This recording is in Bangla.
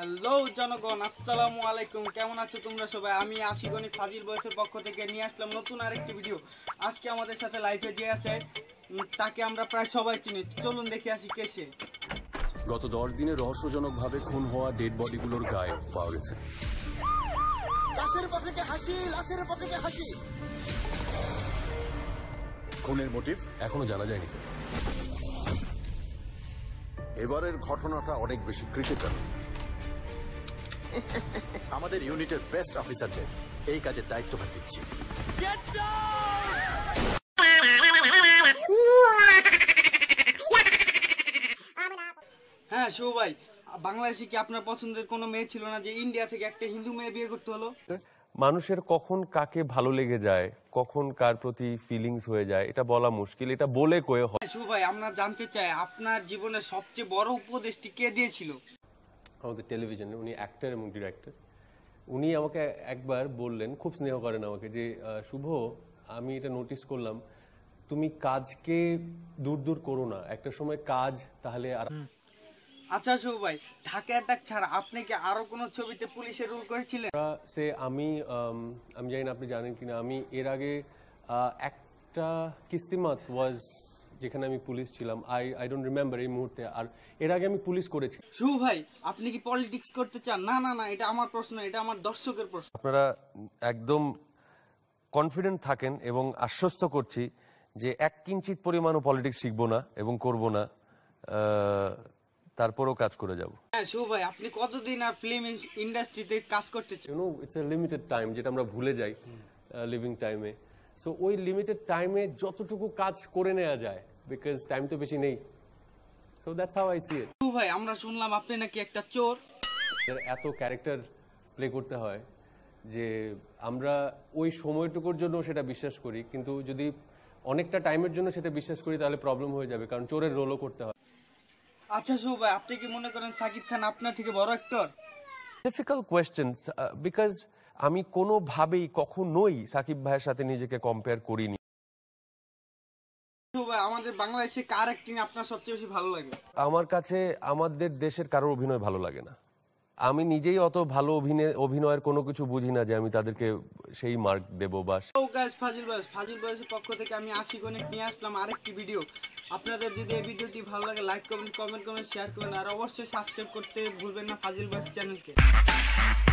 হ্যালো জনগণ আসসালামু আলাইকুম কেমন আছো তোমরা সবাই আমি আশিগণী ফাজিল বয়সের পক্ষ থেকে নিয়ে আসলাম নতুন আরেকটি ভিডিও আজকে আমাদের সাথে লাইফে যে আছে তাকে আমরা প্রায় সবাই চিনি চলুন দেখে আসি কে সে গত দশ দিনে রহস্যজনকভাবে খুন হওয়া ডেড বডিগুলোর গায়ে পাওয়া গেছে লাশের পকেটে হাসি লাশের পকেটে হাসি খুনের মোটিভ এখনো জানা যায়নি স্যার এবারের ঘটনাটা অনেক বেশি ক্রিটিক্যাল আমাদের ইউনিটের বেস্ট অফিসারদের এই কাজের দায়িত্বভার দিচ্ছি হ্যাঁ শুভ ভাই বাংলাদেশে কি আপনার পছন্দের কোনো মেয়ে ছিল না যে ইন্ডিয়া থেকে একটা হিন্দু মেয়ে বিয়ে করতে হলো মানুষের কখন কাকে ভালো লেগে যায় কখন কার প্রতি ফিলিংস হয়ে যায় এটা বলা মুশকিল এটা বলে কয়ে হয় হ্যাঁ, শুভ ভাই আমরা জানতে চাই আপনার জীবনের সবচেয়ে বড় উপদেশটি কে দিয়েছিল আমাদের টেলিভিশনে উনি অ্যাক্টর এবং ডিরেক্টর উনি আমাকে একবার বললেন খুব স্নেহ করেন আমাকে যে শুভ আমি এটা নোটিস করলাম তুমি কাজকে দূর দূর করো না একটা সময় কাজ তাহলে আর আচ্ছা শুভ ভাই ঢাকা অ্যাটাক ছাড়া আপনি কি আরো কোনো ছবিতে পুলিশের রোল করেছিলেন সে আমি আমি জানি না আপনি জানেন কিনা আমি এর আগে একটা কিস্তিমাত ওয়াজ যেখানে আমি পুলিশ ছিলাম আই আই ডোন্ট রিমেম্বার এই মুহূর্তে আর এর আগে আমি পুলিশ করেছি শুভ ভাই আপনি কি পলিটিক্স করতে চান না না না এটা আমার প্রশ্ন এটা আমার দর্শকের প্রশ্ন আপনারা একদম কনফিডেন্ট থাকেন এবং আশ্বস্ত করছি যে এক কিঞ্চিত পরিমাণও পলিটিক্স শিখবো না এবং করব না তারপরও কাজ করে যাব হ্যাঁ শুভ ভাই আপনি কতদিন আর ফিল্ম ইন্ডাস্ট্রিতে কাজ করতে চান ইটস এ লিমিটেড টাইম যেটা আমরা ভুলে যাই লিভিং টাইমে সো ওই লিমিটেড টাইমে যতটুকু কাজ করে নেওয়া যায় বিকজ টাইম তো বেশি নেই so that's how I see it ভাই আমরা শুনলাম আপনি নাকি একটা চোর এত ক্যারেক্টার প্লে করতে হয় যে আমরা ওই সময়টুকুর জন্য সেটা বিশ্বাস করি কিন্তু যদি অনেকটা টাইমের জন্য সেটা বিশ্বাস করি তাহলে প্রবলেম হয়ে যাবে কারণ চোরের রোলও করতে হয় আচ্ছা শোভ ভাই আপনি কি মনে করেন সাকিব খান আপনার থেকে বড় অ্যাক্টর ডিফিকাল্ট কোয়েশ্চেন বিকজ আমি কোনোভাবেই কখনোই সাকিব ভাইয়ের সাথে নিজেকে কম্পেয়ার করিনি আমাদের বাংলাদেশে কার অ্যাক্টিং আপনার সবচেয়ে বেশি ভালো লাগে আমার কাছে আমাদের দেশের কারোর অভিনয় ভালো লাগে না আমি নিজেই অত ভালো অভিনয় অভিনয়ের কোনো কিছু বুঝি না যে আমি তাদেরকে সেই মার্ক দেব বা ফাজিল বয়স ফাজিল বয়সের পক্ষ থেকে আমি আশি গণে নিয়ে আসলাম আরেকটি ভিডিও আপনাদের যদি এই ভিডিওটি ভালো লাগে like comment comment comment share করবেন আর অবশ্যই সাবস্ক্রাইব করতে ভুলবেন না ফাজিল বয়স চ্যানেলকে